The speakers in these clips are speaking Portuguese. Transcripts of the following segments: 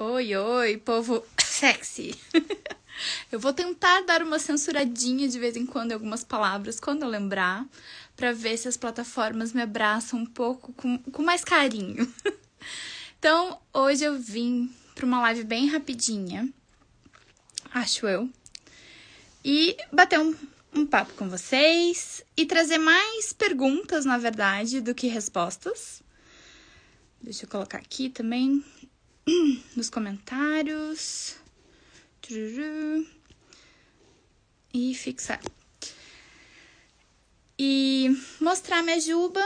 Oi, oi, povo sexy. eu vou tentar dar uma censuradinha de vez em quando em algumas palavras, quando eu lembrar, para ver se as plataformas me abraçam um pouco com, com mais carinho. então, hoje eu vim para uma live bem rapidinha, acho eu, e bater um, um papo com vocês e trazer mais perguntas, na verdade, do que respostas. Deixa eu colocar aqui também nos comentários. E fixar. E mostrar minha juba,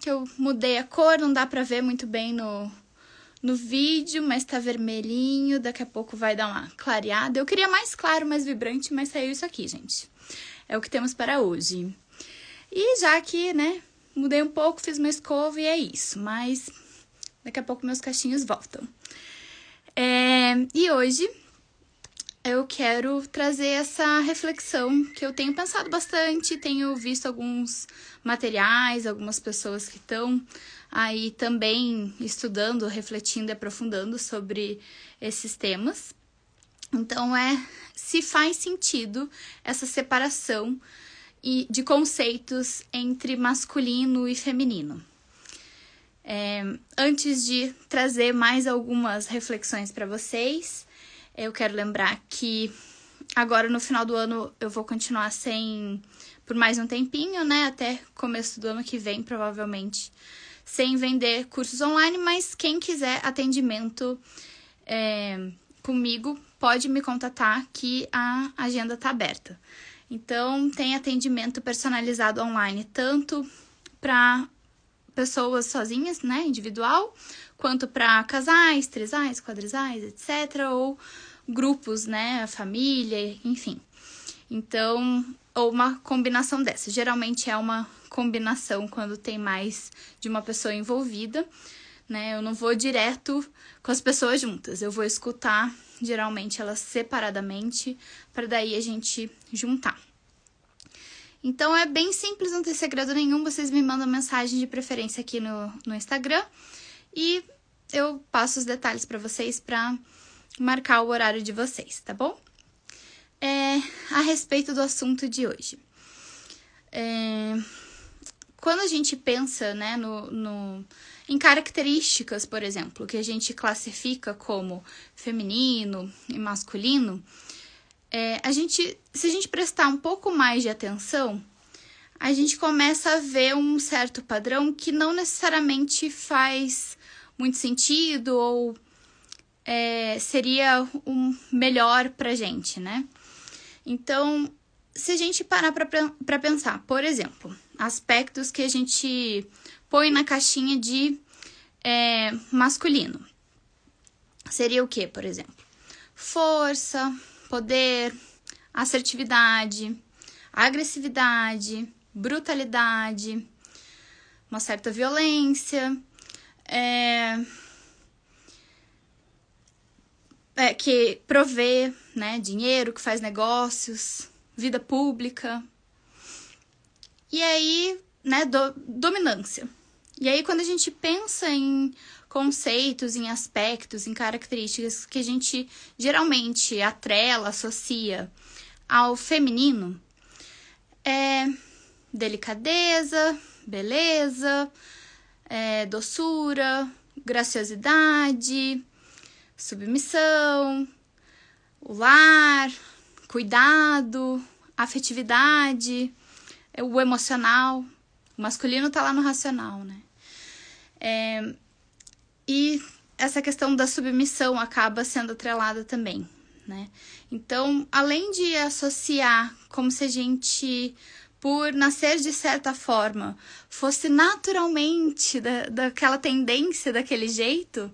que eu mudei a cor, não dá pra ver muito bem no, no vídeo, mas tá vermelhinho, daqui a pouco vai dar uma clareada. Eu queria mais claro, mais vibrante, mas saiu isso aqui, gente. É o que temos para hoje. E já que, né, mudei um pouco, fiz uma escova e é isso, mas Daqui a pouco meus cachinhos voltam. É, e hoje eu quero trazer essa reflexão que eu tenho pensado bastante, tenho visto alguns materiais, algumas pessoas que estão aí também estudando, refletindo e aprofundando sobre esses temas. Então é se faz sentido essa separação de conceitos entre masculino e feminino. É, antes de trazer mais algumas reflexões para vocês, eu quero lembrar que agora no final do ano eu vou continuar sem por mais um tempinho, né? Até começo do ano que vem, provavelmente, sem vender cursos online, mas quem quiser atendimento é, comigo pode me contatar que a agenda está aberta. Então tem atendimento personalizado online, tanto para pessoas sozinhas, né, individual, quanto para casais, trisais, quadrisais, etc, ou grupos, né, família, enfim. Então, ou uma combinação dessa. Geralmente é uma combinação quando tem mais de uma pessoa envolvida, né? Eu não vou direto com as pessoas juntas, eu vou escutar geralmente elas separadamente para daí a gente juntar. Então é bem simples, não tem segredo nenhum. Vocês me mandam mensagem de preferência aqui no, no Instagram e eu passo os detalhes para vocês para marcar o horário de vocês, tá bom? É, a respeito do assunto de hoje. É, quando a gente pensa né, no, no, em características, por exemplo, que a gente classifica como feminino e masculino, é, a gente, se a gente prestar um pouco mais de atenção, a gente começa a ver um certo padrão que não necessariamente faz muito sentido ou é, seria o um melhor a gente, né? Então, se a gente parar para pensar, por exemplo, aspectos que a gente põe na caixinha de é, masculino. Seria o que, por exemplo? Força, poder, assertividade, agressividade, brutalidade, uma certa violência, é, é, que provê né, dinheiro, que faz negócios, vida pública. E aí, né, do, dominância. E aí, quando a gente pensa em conceitos, em aspectos, em características que a gente geralmente atrela, associa ao feminino, é delicadeza, beleza, é doçura, graciosidade, submissão, o lar, cuidado, afetividade, o emocional. O masculino tá lá no racional, né? É, e essa questão da submissão acaba sendo atrelada também, né? Então, além de associar como se a gente, por nascer de certa forma, fosse naturalmente da, daquela tendência, daquele jeito,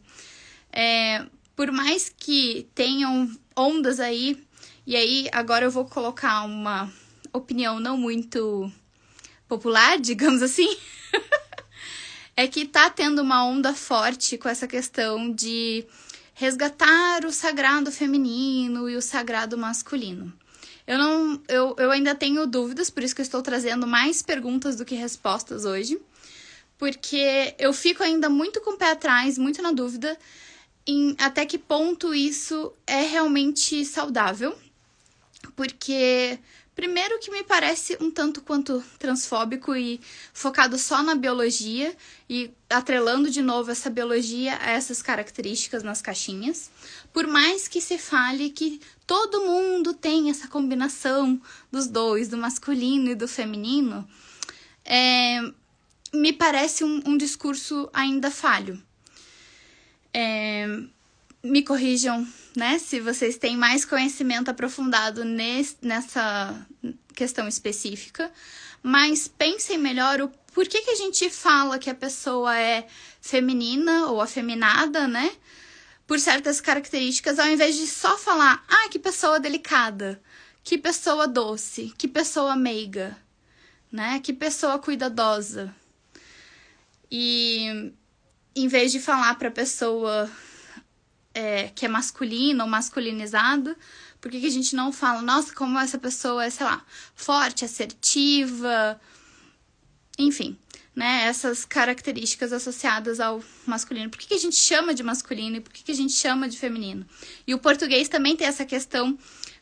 é, por mais que tenham ondas aí, e aí agora eu vou colocar uma opinião não muito popular, digamos assim é que tá tendo uma onda forte com essa questão de resgatar o sagrado feminino e o sagrado masculino. Eu não, eu, eu ainda tenho dúvidas, por isso que eu estou trazendo mais perguntas do que respostas hoje, porque eu fico ainda muito com o pé atrás, muito na dúvida em até que ponto isso é realmente saudável, porque Primeiro, que me parece um tanto quanto transfóbico e focado só na biologia e atrelando de novo essa biologia a essas características nas caixinhas. Por mais que se fale que todo mundo tem essa combinação dos dois, do masculino e do feminino, é, me parece um, um discurso ainda falho. É, me corrijam, né? Se vocês têm mais conhecimento aprofundado nesse, nessa questão específica, mas pensem melhor o porquê que a gente fala que a pessoa é feminina ou afeminada, né? Por certas características, ao invés de só falar, ah, que pessoa delicada, que pessoa doce, que pessoa meiga, né? Que pessoa cuidadosa. E em vez de falar para a pessoa é, que é masculino ou masculinizado, por que, que a gente não fala, nossa, como essa pessoa é, sei lá, forte, assertiva, enfim, né? Essas características associadas ao masculino. Por que, que a gente chama de masculino e por que, que a gente chama de feminino? E o português também tem essa questão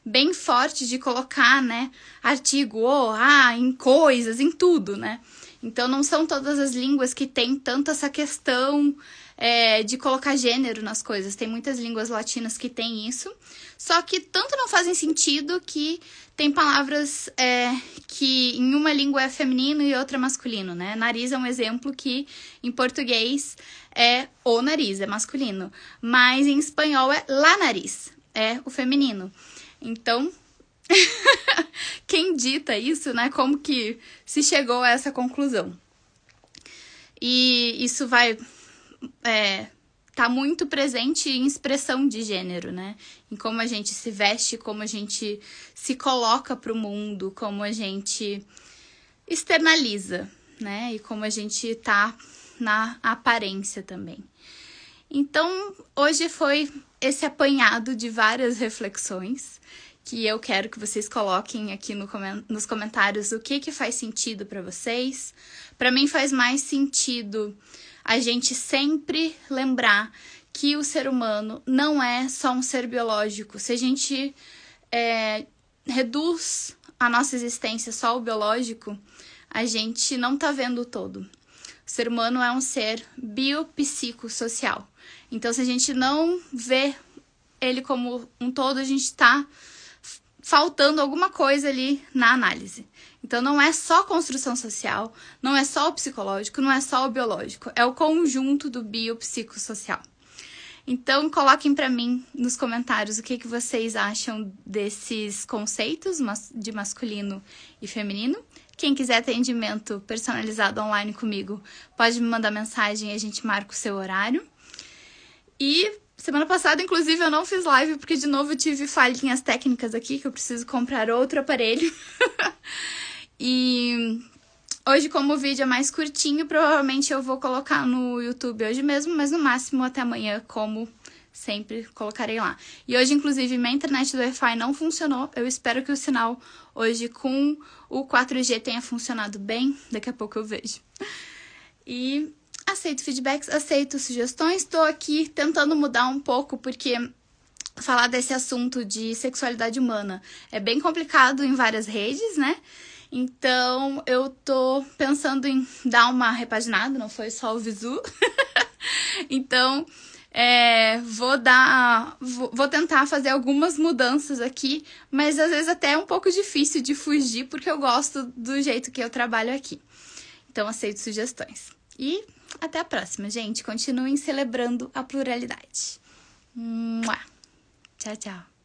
bem forte de colocar, né, artigo ou oh, ah, em coisas, em tudo, né? Então, não são todas as línguas que têm tanto essa questão é, de colocar gênero nas coisas. Tem muitas línguas latinas que têm isso. Só que tanto não fazem sentido que tem palavras é, que em uma língua é feminino e outra é masculino, né? Nariz é um exemplo que em português é o nariz, é masculino. Mas em espanhol é la nariz, é o feminino. Então, Quem dita isso, né? Como que se chegou a essa conclusão? E isso vai. É, tá muito presente em expressão de gênero, né? Em como a gente se veste, como a gente se coloca para o mundo, como a gente externaliza, né? E como a gente tá na aparência também. Então, hoje foi esse apanhado de várias reflexões que eu quero que vocês coloquem aqui no, nos comentários o que, que faz sentido para vocês. Para mim faz mais sentido a gente sempre lembrar que o ser humano não é só um ser biológico. Se a gente é, reduz a nossa existência só ao biológico, a gente não está vendo o todo. O ser humano é um ser biopsicossocial. Então, se a gente não vê ele como um todo, a gente está faltando alguma coisa ali na análise. Então não é só construção social, não é só o psicológico, não é só o biológico, é o conjunto do biopsicossocial. Então coloquem para mim nos comentários o que, que vocês acham desses conceitos de masculino e feminino. Quem quiser atendimento personalizado online comigo, pode me mandar mensagem e a gente marca o seu horário. E Semana passada, inclusive, eu não fiz live porque, de novo, eu tive falhinhas técnicas aqui que eu preciso comprar outro aparelho. e hoje, como o vídeo é mais curtinho, provavelmente eu vou colocar no YouTube hoje mesmo, mas no máximo até amanhã, como sempre colocarei lá. E hoje, inclusive, minha internet do Wi-Fi não funcionou. Eu espero que o sinal hoje com o 4G tenha funcionado bem. Daqui a pouco eu vejo. E aceito feedbacks, aceito sugestões. Estou aqui tentando mudar um pouco, porque falar desse assunto de sexualidade humana é bem complicado em várias redes, né? Então eu tô pensando em dar uma repaginada, não foi só o visu. então é, vou dar. Vou tentar fazer algumas mudanças aqui, mas às vezes até é um pouco difícil de fugir, porque eu gosto do jeito que eu trabalho aqui. Então aceito sugestões. E até a próxima, gente. Continuem celebrando a pluralidade. Mua. Tchau, tchau.